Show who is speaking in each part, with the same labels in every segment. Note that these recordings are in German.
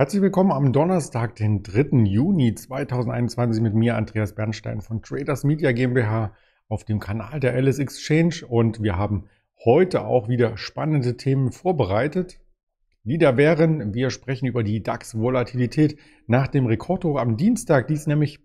Speaker 1: Herzlich willkommen am Donnerstag, den 3. Juni 2021 mit mir, Andreas Bernstein von Traders Media GmbH auf dem Kanal der Alice Exchange und wir haben heute auch wieder spannende Themen vorbereitet. Die da wären, wir sprechen über die DAX-Volatilität nach dem Rekordhoch am Dienstag, die ist nämlich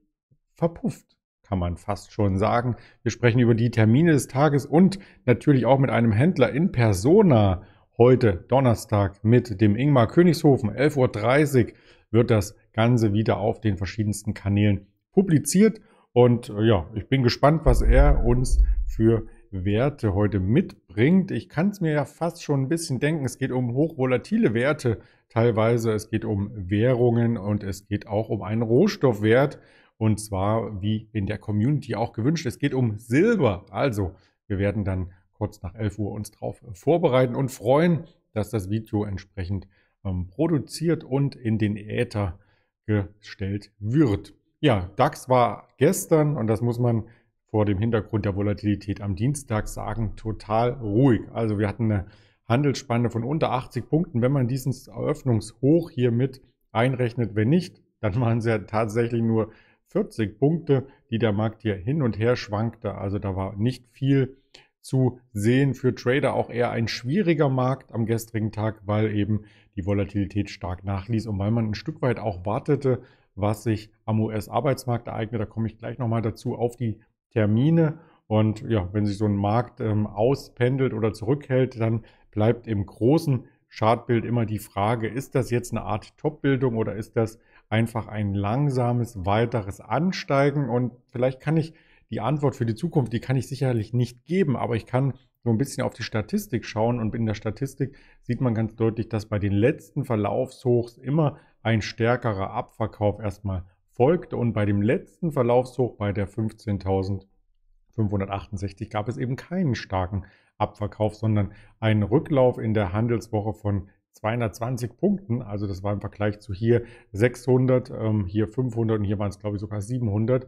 Speaker 1: verpufft, kann man fast schon sagen. Wir sprechen über die Termine des Tages und natürlich auch mit einem Händler in Persona heute Donnerstag mit dem Ingmar Königshofen. 11.30 Uhr wird das Ganze wieder auf den verschiedensten Kanälen publiziert. Und äh, ja, ich bin gespannt, was er uns für Werte heute mitbringt. Ich kann es mir ja fast schon ein bisschen denken. Es geht um hochvolatile Werte teilweise. Es geht um Währungen und es geht auch um einen Rohstoffwert. Und zwar, wie in der Community auch gewünscht, es geht um Silber. Also, wir werden dann kurz nach 11 Uhr uns darauf äh, vorbereiten und freuen, dass das Video entsprechend ähm, produziert und in den Äther gestellt wird. Ja, DAX war gestern, und das muss man vor dem Hintergrund der Volatilität am Dienstag sagen, total ruhig. Also wir hatten eine Handelsspanne von unter 80 Punkten. Wenn man diesen Eröffnungshoch hier mit einrechnet, wenn nicht, dann waren es ja tatsächlich nur 40 Punkte, die der Markt hier hin und her schwankte. Also da war nicht viel zu sehen. Für Trader auch eher ein schwieriger Markt am gestrigen Tag, weil eben die Volatilität stark nachließ und weil man ein Stück weit auch wartete, was sich am US-Arbeitsmarkt ereignet. Da komme ich gleich nochmal dazu auf die Termine. Und ja, wenn sich so ein Markt ähm, auspendelt oder zurückhält, dann bleibt im großen Chartbild immer die Frage, ist das jetzt eine Art Topbildung oder ist das einfach ein langsames weiteres Ansteigen? Und vielleicht kann ich die Antwort für die Zukunft, die kann ich sicherlich nicht geben, aber ich kann so ein bisschen auf die Statistik schauen und in der Statistik sieht man ganz deutlich, dass bei den letzten Verlaufshochs immer ein stärkerer Abverkauf erstmal folgte und bei dem letzten Verlaufshoch bei der 15.568 gab es eben keinen starken Abverkauf, sondern einen Rücklauf in der Handelswoche von 220 Punkten. Also das war im Vergleich zu hier 600, ähm, hier 500 und hier waren es glaube ich sogar 700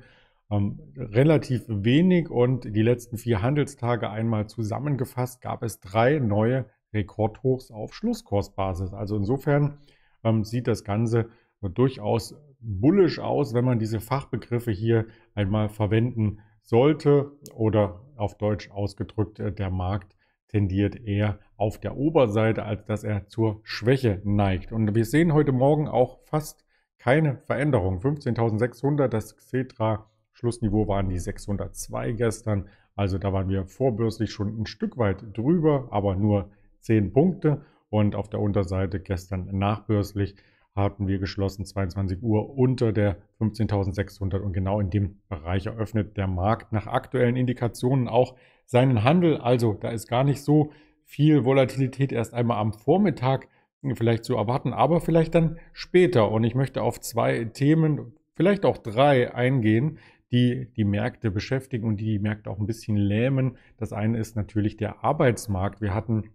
Speaker 1: ähm, relativ wenig und die letzten vier Handelstage einmal zusammengefasst gab es drei neue Rekordhochs auf Schlusskursbasis. Also insofern ähm, sieht das Ganze durchaus bullisch aus, wenn man diese Fachbegriffe hier einmal verwenden sollte oder auf Deutsch ausgedrückt, äh, der Markt tendiert eher auf der Oberseite, als dass er zur Schwäche neigt. Und wir sehen heute Morgen auch fast keine Veränderung. 15.600, das Xetra Schlussniveau waren die 602 gestern. Also da waren wir vorbörslich schon ein Stück weit drüber, aber nur 10 Punkte. Und auf der Unterseite gestern nachbörslich hatten wir geschlossen 22 Uhr unter der 15.600 und genau in dem Bereich eröffnet der Markt nach aktuellen Indikationen auch seinen Handel. Also da ist gar nicht so viel Volatilität erst einmal am Vormittag hm, vielleicht zu erwarten, aber vielleicht dann später. Und ich möchte auf zwei Themen, vielleicht auch drei eingehen, die die Märkte beschäftigen und die, die Märkte auch ein bisschen lähmen. Das eine ist natürlich der Arbeitsmarkt. Wir hatten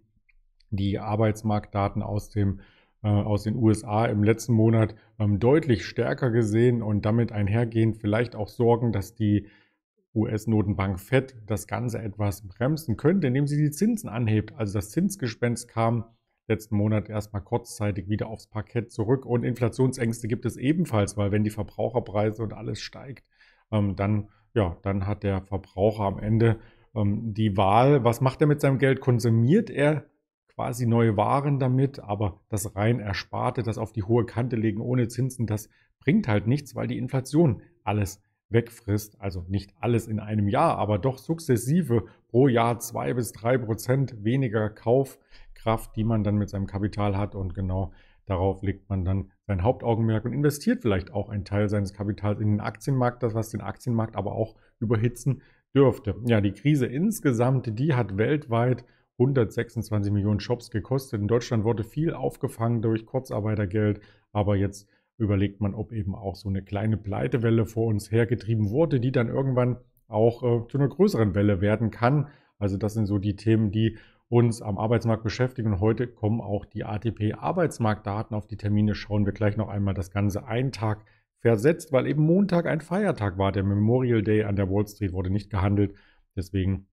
Speaker 1: die Arbeitsmarktdaten aus dem äh, aus den USA im letzten Monat ähm, deutlich stärker gesehen und damit einhergehend vielleicht auch sorgen, dass die US-Notenbank Fed das Ganze etwas bremsen könnte, indem sie die Zinsen anhebt. Also das Zinsgespenst kam letzten Monat erstmal kurzzeitig wieder aufs Parkett zurück und Inflationsängste gibt es ebenfalls, weil wenn die Verbraucherpreise und alles steigt, ähm, dann, ja, dann hat der Verbraucher am Ende ähm, die Wahl, was macht er mit seinem Geld? Konsumiert er quasi neue Waren damit, aber das rein Ersparte, das auf die hohe Kante legen ohne Zinsen, das bringt halt nichts, weil die Inflation alles wegfrisst. Also nicht alles in einem Jahr, aber doch sukzessive pro Jahr zwei bis drei Prozent weniger Kaufkraft, die man dann mit seinem Kapital hat. Und genau darauf legt man dann sein Hauptaugenmerk und investiert vielleicht auch einen Teil seines Kapitals in den Aktienmarkt, das was den Aktienmarkt aber auch überhitzen dürfte. Ja, die Krise insgesamt, die hat weltweit 126 Millionen Shops gekostet. In Deutschland wurde viel aufgefangen durch Kurzarbeitergeld, aber jetzt überlegt man, ob eben auch so eine kleine Pleitewelle vor uns hergetrieben wurde, die dann irgendwann auch äh, zu einer größeren Welle werden kann. Also das sind so die Themen, die uns am Arbeitsmarkt beschäftigen. Und heute kommen auch die ATP-Arbeitsmarktdaten auf die Termine. Schauen wir gleich noch einmal das Ganze einen Tag versetzt, weil eben Montag ein Feiertag war. Der Memorial Day an der Wall Street wurde nicht gehandelt. Deswegen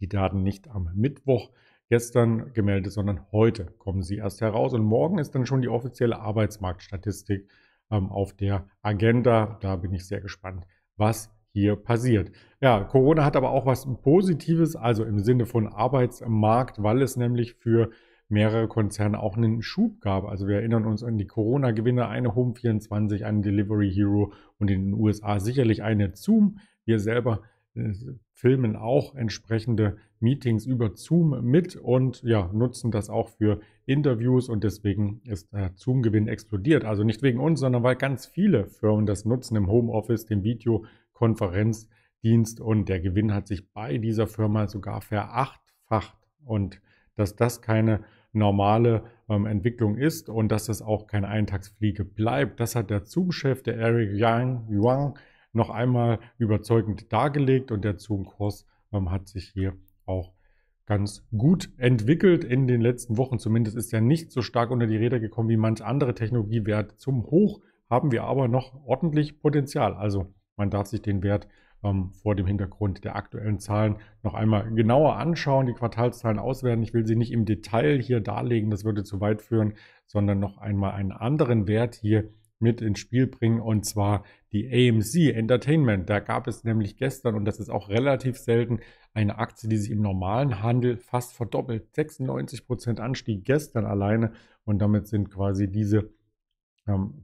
Speaker 1: die Daten nicht am Mittwoch gestern gemeldet, sondern heute kommen sie erst heraus. Und morgen ist dann schon die offizielle Arbeitsmarktstatistik ähm, auf der Agenda. Da bin ich sehr gespannt, was hier passiert. Ja, Corona hat aber auch was Positives, also im Sinne von Arbeitsmarkt, weil es nämlich für mehrere Konzerne auch einen Schub gab. Also wir erinnern uns an die corona gewinne eine Home24, eine Delivery Hero und in den USA sicherlich eine Zoom. Wir selber äh, filmen auch entsprechende Meetings über Zoom mit und ja, nutzen das auch für Interviews und deswegen ist der Zoom-Gewinn explodiert. Also nicht wegen uns, sondern weil ganz viele Firmen das nutzen im Homeoffice, dem Video Konferenzdienst und der Gewinn hat sich bei dieser Firma sogar verachtfacht und dass das keine normale ähm, Entwicklung ist und dass das auch keine Eintagsfliege bleibt. Das hat der Zoom-Chef, der Eric Yang, Yuang, noch einmal überzeugend dargelegt und der Zoom-Kurs ähm, hat sich hier auch ganz gut entwickelt in den letzten Wochen. Zumindest ist er nicht so stark unter die Räder gekommen wie manch andere Technologiewert. Zum Hoch haben wir aber noch ordentlich Potenzial. Also man darf sich den Wert ähm, vor dem Hintergrund der aktuellen Zahlen noch einmal genauer anschauen, die Quartalszahlen auswerten. Ich will sie nicht im Detail hier darlegen, das würde zu weit führen, sondern noch einmal einen anderen Wert hier mit ins Spiel bringen und zwar die AMC Entertainment. Da gab es nämlich gestern, und das ist auch relativ selten, eine Aktie, die sich im normalen Handel fast verdoppelt. 96% Prozent Anstieg gestern alleine und damit sind quasi diese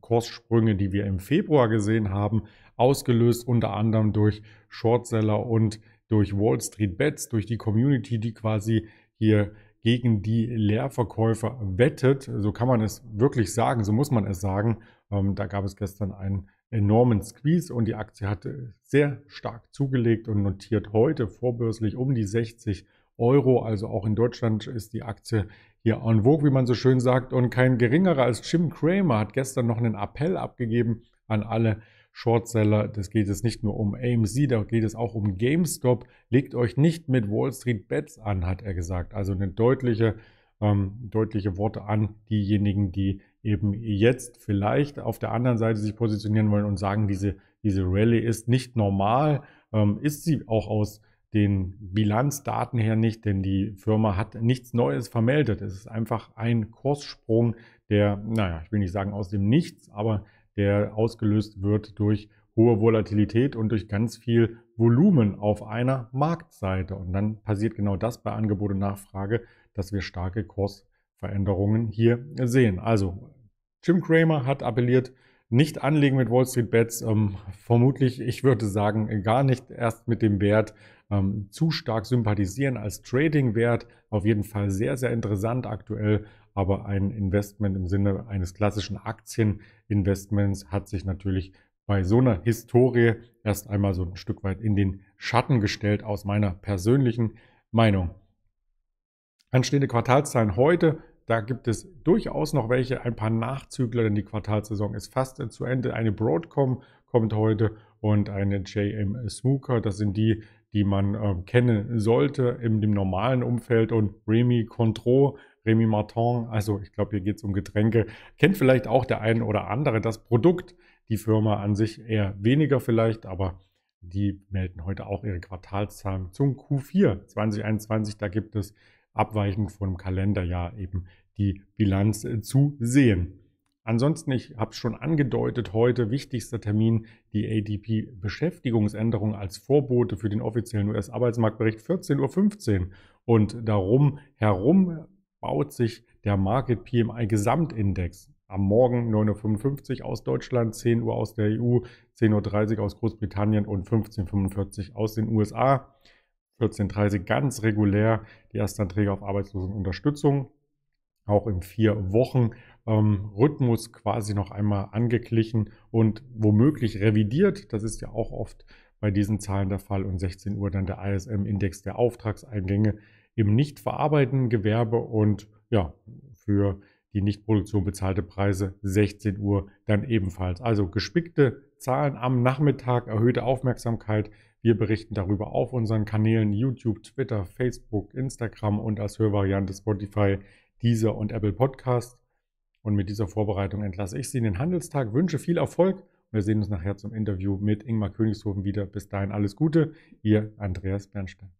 Speaker 1: Kurssprünge, die wir im Februar gesehen haben, ausgelöst unter anderem durch Shortseller und durch Wall Street Bets, durch die Community, die quasi hier gegen die Leerverkäufer wettet. So kann man es wirklich sagen, so muss man es sagen. Ähm, da gab es gestern einen enormen Squeeze und die Aktie hatte äh, sehr stark zugelegt und notiert heute vorbörslich um die 60 Euro. Also auch in Deutschland ist die Aktie hier en vogue, wie man so schön sagt. Und kein geringerer als Jim Cramer hat gestern noch einen Appell abgegeben an alle Shortseller. Das geht es nicht nur um AMC, da geht es auch um GameStop. Legt euch nicht mit Wall Street Bets an, hat er gesagt. Also eine deutliche, ähm, deutliche Worte an diejenigen, die eben jetzt vielleicht auf der anderen Seite sich positionieren wollen und sagen, diese, diese Rallye ist nicht normal. Ähm, ist sie auch aus den Bilanzdaten her nicht, denn die Firma hat nichts Neues vermeldet. Es ist einfach ein Kurssprung, der, naja, ich will nicht sagen aus dem Nichts, aber der ausgelöst wird durch hohe Volatilität und durch ganz viel Volumen auf einer Marktseite. Und dann passiert genau das bei Angebot und Nachfrage, dass wir starke Kursveränderungen hier sehen. Also Jim Kramer hat appelliert, nicht anlegen mit Wall Street Bets. Ähm, vermutlich, ich würde sagen, gar nicht erst mit dem Wert ähm, zu stark sympathisieren als Trading-Wert. Auf jeden Fall sehr, sehr interessant aktuell. Aber ein Investment im Sinne eines klassischen Aktieninvestments hat sich natürlich bei so einer Historie erst einmal so ein Stück weit in den Schatten gestellt, aus meiner persönlichen Meinung. Anstehende Quartalszahlen heute da gibt es durchaus noch welche, ein paar Nachzügler, denn die Quartalsaison ist fast zu Ende. Eine Broadcom kommt heute und eine JM Smooker. Das sind die, die man äh, kennen sollte in dem normalen Umfeld. Und Remy Contro, Remy Martin, also ich glaube, hier geht es um Getränke, kennt vielleicht auch der ein oder andere das Produkt. Die Firma an sich eher weniger vielleicht, aber die melden heute auch ihre Quartalszahlen zum Q4 2021. Da gibt es abweichend von einem Kalenderjahr eben die Bilanz äh, zu sehen. Ansonsten, ich habe es schon angedeutet, heute wichtigster Termin die ADP-Beschäftigungsänderung als Vorbote für den offiziellen US-Arbeitsmarktbericht 14.15 Uhr. Und darum herum baut sich der Market PMI Gesamtindex am Morgen 9.55 Uhr aus Deutschland, 10 Uhr aus der EU, 10.30 Uhr aus Großbritannien und 15.45 Uhr aus den USA. 14.30 ganz regulär die Erstanträge auf Arbeitslosenunterstützung. Auch im vier Wochen ähm, Rhythmus quasi noch einmal angeglichen und womöglich revidiert. Das ist ja auch oft bei diesen Zahlen der Fall. Und 16 Uhr dann der ISM-Index der Auftragseingänge im nicht verarbeitenden Gewerbe und ja, für die Nichtproduktion bezahlte Preise 16 Uhr dann ebenfalls. Also gespickte Zahlen am Nachmittag, erhöhte Aufmerksamkeit wir berichten darüber auf unseren Kanälen YouTube, Twitter, Facebook, Instagram und als Hörvariante Spotify, Deezer und Apple Podcast. Und mit dieser Vorbereitung entlasse ich Sie in den Handelstag, wünsche viel Erfolg und wir sehen uns nachher zum Interview mit Ingmar Königshofen wieder. Bis dahin alles Gute, Ihr Andreas Bernstein.